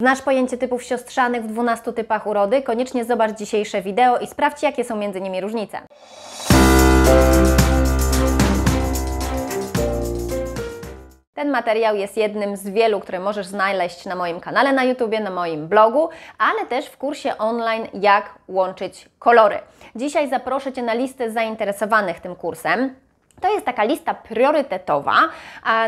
Znasz pojęcie typów siostrzanych w 12 typach urody? Koniecznie zobacz dzisiejsze wideo i sprawdź, jakie są między nimi różnice. Ten materiał jest jednym z wielu, które możesz znaleźć na moim kanale na YouTube, na moim blogu, ale też w kursie online Jak łączyć kolory. Dzisiaj zaproszę Cię na listę zainteresowanych tym kursem. To jest taka lista priorytetowa,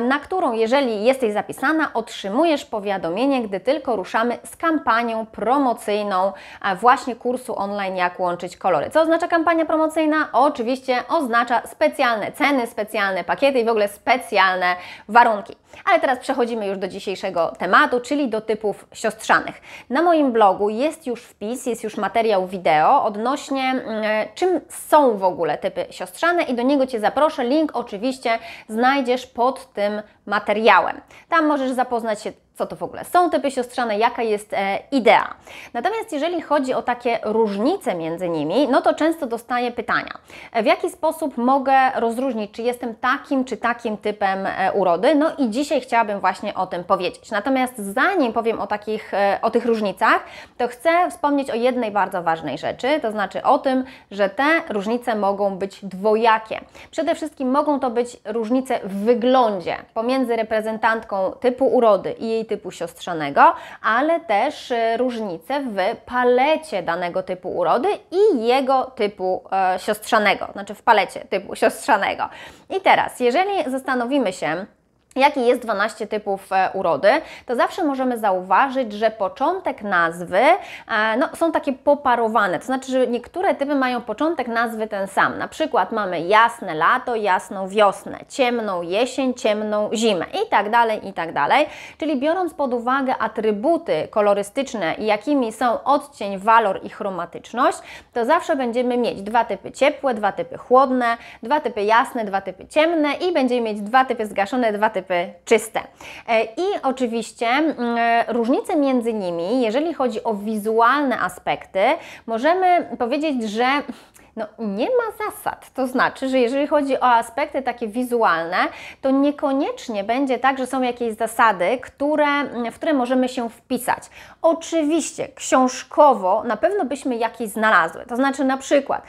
na którą jeżeli jesteś zapisana, otrzymujesz powiadomienie, gdy tylko ruszamy z kampanią promocyjną właśnie kursu online Jak łączyć kolory. Co oznacza kampania promocyjna? Oczywiście oznacza specjalne ceny, specjalne pakiety i w ogóle specjalne warunki. Ale teraz przechodzimy już do dzisiejszego tematu, czyli do typów siostrzanych. Na moim blogu jest już wpis, jest już materiał wideo odnośnie mm, czym są w ogóle typy siostrzane i do niego Cię zaproszę. Link oczywiście znajdziesz pod tym materiałem. Tam możesz zapoznać się co to w ogóle są typy siostrzane, jaka jest e, idea. Natomiast jeżeli chodzi o takie różnice między nimi, no to często dostaję pytania, e, w jaki sposób mogę rozróżnić, czy jestem takim czy takim typem e, urody. No i dzisiaj chciałabym właśnie o tym powiedzieć. Natomiast zanim powiem o, takich, e, o tych różnicach, to chcę wspomnieć o jednej bardzo ważnej rzeczy, to znaczy o tym, że te różnice mogą być dwojakie. Przede wszystkim mogą to być różnice w wyglądzie pomiędzy reprezentantką typu urody i jej typu siostrzanego, ale też e, różnice w palecie danego typu urody i jego typu e, siostrzanego, znaczy w palecie typu siostrzanego. I teraz, jeżeli zastanowimy się, jaki jest 12 typów e, urody, to zawsze możemy zauważyć, że początek nazwy e, no, są takie poparowane. To znaczy, że niektóre typy mają początek nazwy ten sam. Na przykład mamy jasne lato, jasną wiosnę, ciemną jesień, ciemną zimę i tak dalej, i tak dalej. Czyli biorąc pod uwagę atrybuty kolorystyczne i jakimi są odcień, walor i chromatyczność, to zawsze będziemy mieć dwa typy ciepłe, dwa typy chłodne, dwa typy jasne, dwa typy ciemne i będziemy mieć dwa typy zgaszone, dwa typy czyste. E, I oczywiście mm, różnice między nimi, jeżeli chodzi o wizualne aspekty, możemy powiedzieć, że no nie ma zasad. To znaczy, że jeżeli chodzi o aspekty takie wizualne, to niekoniecznie będzie tak, że są jakieś zasady, które, w które możemy się wpisać. Oczywiście książkowo na pewno byśmy jakieś znalazły. To znaczy na przykład,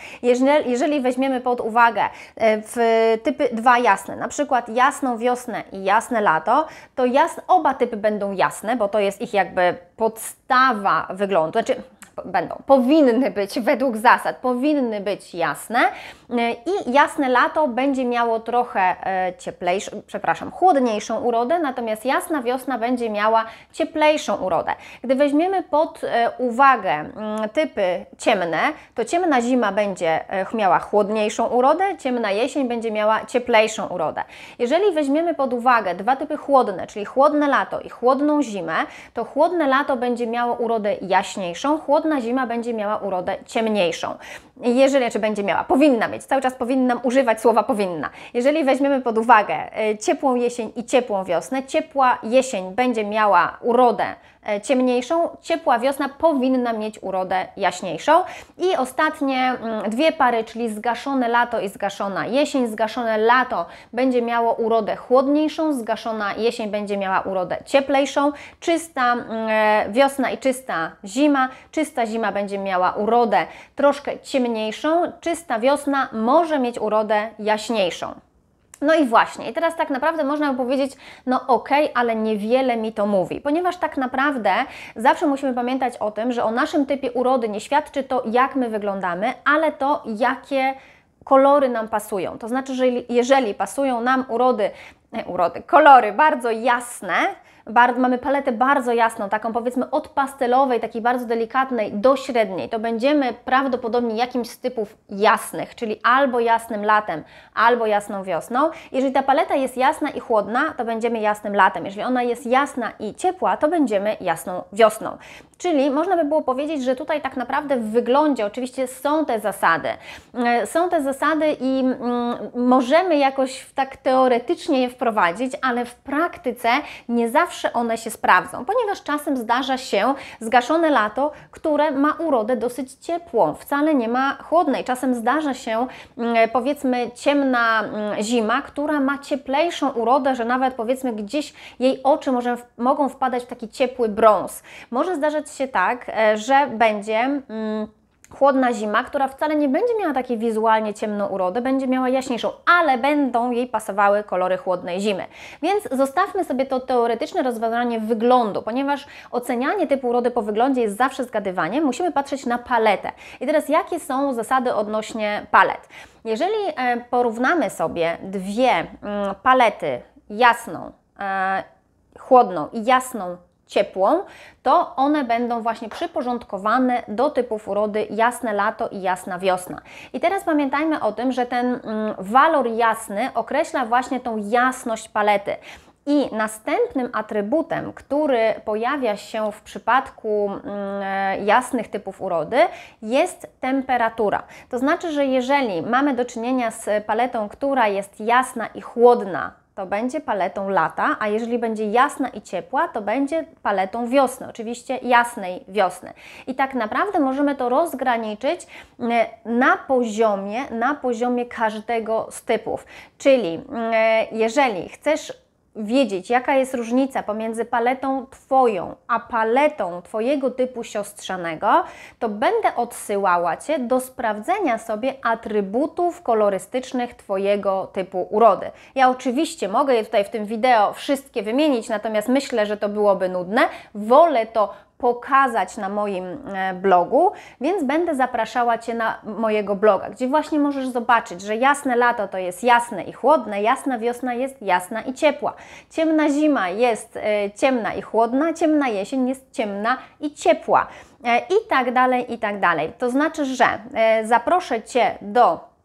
jeżeli, weźmiemy pod uwagę e, w typy dwa jasne, na przykład jasną wiosnę i jasne lato, to oba typy będą jasne, bo to jest ich jakby podstawa wyglądu. Znaczy, będą, powinny być według zasad, powinny być jasne y, i jasne lato będzie miało trochę e, cieplejszą, przepraszam, chłodniejszą urodę, natomiast jasna wiosna będzie miała cieplejszą urodę. Gdy weźmiemy pod e, uwagę mm, typy ciemne, to ciemna zima będzie e, miała chłodniejszą urodę, ciemna jesień będzie miała cieplejszą urodę. Jeżeli weźmiemy pod uwagę dwa typy chłodne, czyli chłodne lato i chłodną zimę, to chłodne lato będzie miało urodę jaśniejszą, chłodne chłodna zima będzie miała urodę ciemniejszą. Jeżeli, czy znaczy będzie miała, powinna mieć, cały czas powinnam używać słowa powinna. Jeżeli weźmiemy pod uwagę y, ciepłą jesień i ciepłą wiosnę, ciepła jesień będzie miała urodę E, ciemniejszą, ciepła wiosna powinna mieć urodę jaśniejszą. I ostatnie mm, dwie pary, czyli zgaszone lato i zgaszona jesień. Zgaszone lato będzie miało urodę chłodniejszą, zgaszona jesień będzie miała urodę cieplejszą. Czysta mm, e, wiosna i czysta zima. Czysta zima będzie miała urodę troszkę ciemniejszą. Czysta wiosna może mieć urodę jaśniejszą. No i właśnie, i teraz tak naprawdę można by powiedzieć, no okej, okay, ale niewiele mi to mówi, ponieważ tak naprawdę zawsze musimy pamiętać o tym, że o naszym typie urody nie świadczy to, jak my wyglądamy, ale to, jakie kolory nam pasują. To znaczy, że jeżeli pasują nam urody, e, urody, kolory bardzo jasne, bardzo, mamy paletę bardzo jasną, taką powiedzmy od pastelowej, takiej bardzo delikatnej do średniej, to będziemy prawdopodobnie jakimś z typów jasnych, czyli albo jasnym latem, albo jasną wiosną. Jeżeli ta paleta jest jasna i chłodna, to będziemy jasnym latem. Jeżeli ona jest jasna i ciepła, to będziemy jasną wiosną. Czyli można by było powiedzieć, że tutaj tak naprawdę w wyglądzie oczywiście są te zasady. E, są te zasady i mm, możemy jakoś tak teoretycznie je wprowadzić, ale w praktyce nie zawsze one się sprawdzą, ponieważ czasem zdarza się zgaszone lato, które ma urodę dosyć ciepłą, wcale nie ma chłodnej. Czasem zdarza się mm, e, powiedzmy ciemna mm, zima, która ma cieplejszą urodę, że nawet powiedzmy gdzieś jej oczy może, mogą wpadać w taki ciepły brąz. Może zdarzać się tak, e, że będzie. Mm, chłodna zima, która wcale nie będzie miała takiej wizualnie ciemną urody, będzie miała jaśniejszą, ale będą jej pasowały kolory chłodnej zimy. Więc zostawmy sobie to teoretyczne rozważanie wyglądu, ponieważ ocenianie typu urody po wyglądzie jest zawsze zgadywanie. musimy patrzeć na paletę. I teraz jakie są zasady odnośnie palet? Jeżeli e, porównamy sobie dwie mm, palety, jasną, e, chłodną i jasną ciepłą, to one będą właśnie przyporządkowane do typów urody jasne lato i jasna wiosna. I teraz pamiętajmy o tym, że ten mm, walor jasny określa właśnie tą jasność palety. I następnym atrybutem, który pojawia się w przypadku mm, jasnych typów urody, jest temperatura. To znaczy, że jeżeli mamy do czynienia z paletą, która jest jasna i chłodna, to będzie paletą lata, a jeżeli będzie jasna i ciepła, to będzie paletą wiosny, oczywiście jasnej wiosny. I tak naprawdę możemy to rozgraniczyć mm, na poziomie, na poziomie każdego z typów. Czyli mm, jeżeli chcesz wiedzieć, jaka jest różnica pomiędzy paletą Twoją a paletą Twojego typu siostrzanego, to będę odsyłała Cię do sprawdzenia sobie atrybutów kolorystycznych Twojego typu urody. Ja oczywiście mogę je tutaj w tym wideo wszystkie wymienić, natomiast myślę, że to byłoby nudne. Wolę to pokazać na moim e, blogu, więc będę zapraszała Cię na mojego bloga, gdzie właśnie możesz zobaczyć, że jasne lato to jest jasne i chłodne, jasna wiosna jest jasna i ciepła, ciemna zima jest e, ciemna i chłodna, ciemna jesień jest ciemna i ciepła e, i tak dalej, i tak dalej. To znaczy, że zaproszę Cię do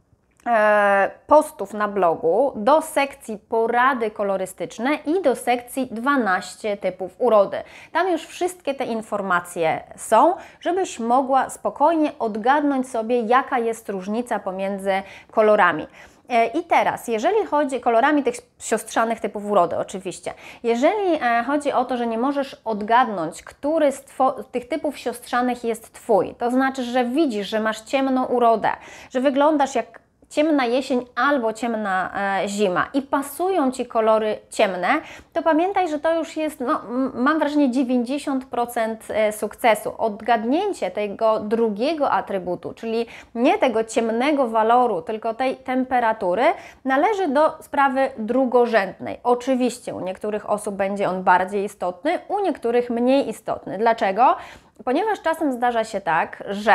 E, postów na blogu do sekcji porady kolorystyczne i do sekcji 12 typów urody. Tam już wszystkie te informacje są, żebyś mogła spokojnie odgadnąć sobie, jaka jest różnica pomiędzy kolorami. E, I teraz, jeżeli chodzi kolorami tych siostrzanych typów urody, oczywiście, jeżeli e, chodzi o to, że nie możesz odgadnąć, który z tych typów siostrzanych jest Twój, to znaczy, że widzisz, że masz ciemną urodę, że wyglądasz jak ciemna jesień albo ciemna e, zima i pasują Ci kolory ciemne, to pamiętaj, że to już jest, no, mam wrażenie, 90% e, sukcesu. Odgadnięcie tego drugiego atrybutu, czyli nie tego ciemnego waloru, tylko tej temperatury, należy do sprawy drugorzędnej. Oczywiście u niektórych osób będzie on bardziej istotny, u niektórych mniej istotny. Dlaczego? Ponieważ czasem zdarza się tak, że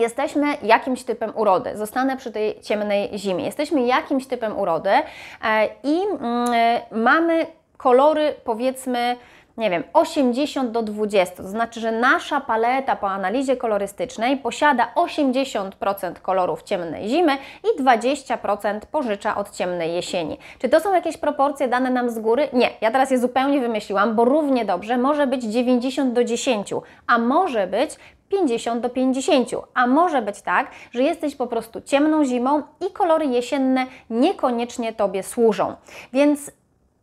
jesteśmy jakimś typem urody. Zostanę przy tej ciemnej zimie. Jesteśmy jakimś typem urody e, i mm, mamy kolory, powiedzmy, nie wiem, 80 do 20. To znaczy, że nasza paleta po analizie kolorystycznej posiada 80% kolorów ciemnej zimy i 20% pożycza od ciemnej jesieni. Czy to są jakieś proporcje dane nam z góry? Nie, ja teraz je zupełnie wymyśliłam, bo równie dobrze może być 90 do 10, a może być 50 do 50, a może być tak, że jesteś po prostu ciemną zimą i kolory jesienne niekoniecznie Tobie służą. Więc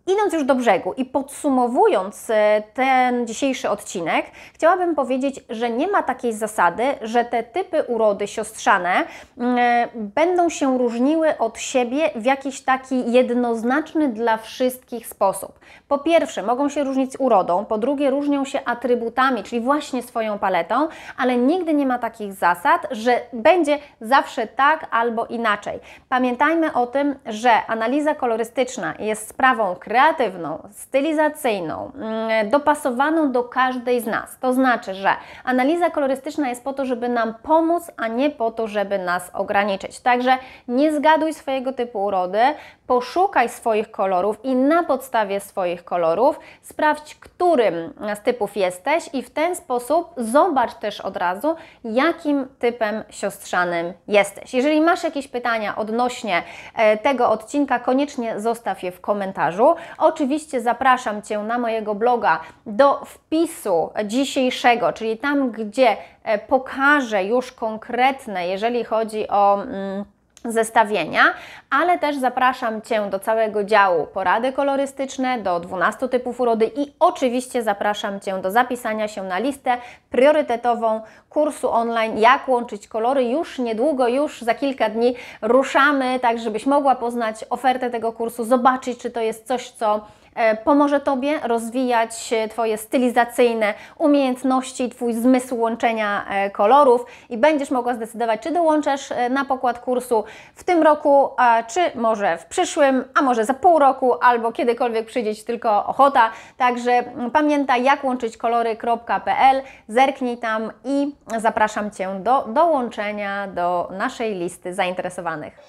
Idąc już do brzegu i podsumowując e, ten dzisiejszy odcinek, chciałabym powiedzieć, że nie ma takiej zasady, że te typy urody siostrzane mm, e, będą się różniły od siebie w jakiś taki jednoznaczny dla wszystkich sposób. Po pierwsze, mogą się różnić urodą, po drugie, różnią się atrybutami, czyli właśnie swoją paletą, ale nigdy nie ma takich zasad, że będzie zawsze tak albo inaczej. Pamiętajmy o tym, że analiza kolorystyczna jest sprawą kreatywną, kreatywną, stylizacyjną, mm, dopasowaną do każdej z nas. To znaczy, że analiza kolorystyczna jest po to, żeby nam pomóc, a nie po to, żeby nas ograniczyć. Także nie zgaduj swojego typu urody, poszukaj swoich kolorów i na podstawie swoich kolorów sprawdź, którym z typów jesteś i w ten sposób zobacz też od razu, jakim typem siostrzanym jesteś. Jeżeli masz jakieś pytania odnośnie e, tego odcinka, koniecznie zostaw je w komentarzu. Oczywiście zapraszam Cię na mojego bloga do wpisu dzisiejszego, czyli tam, gdzie e, pokażę już konkretne, jeżeli chodzi o. Mm, zestawienia, ale też zapraszam Cię do całego działu porady kolorystyczne, do 12 typów urody i oczywiście zapraszam Cię do zapisania się na listę priorytetową kursu online Jak łączyć kolory. Już niedługo, już za kilka dni ruszamy, tak żebyś mogła poznać ofertę tego kursu, zobaczyć czy to jest coś, co E, pomoże Tobie rozwijać e, Twoje stylizacyjne umiejętności, Twój zmysł łączenia e, kolorów i będziesz mogła zdecydować, czy dołączasz na pokład kursu w tym roku, czy może w przyszłym, a może za pół roku, albo kiedykolwiek przyjdzie Ci tylko ochota. Także mm, pamiętaj, jak łączyć kolory.pl, zerknij tam i zapraszam Cię do dołączenia do naszej listy zainteresowanych.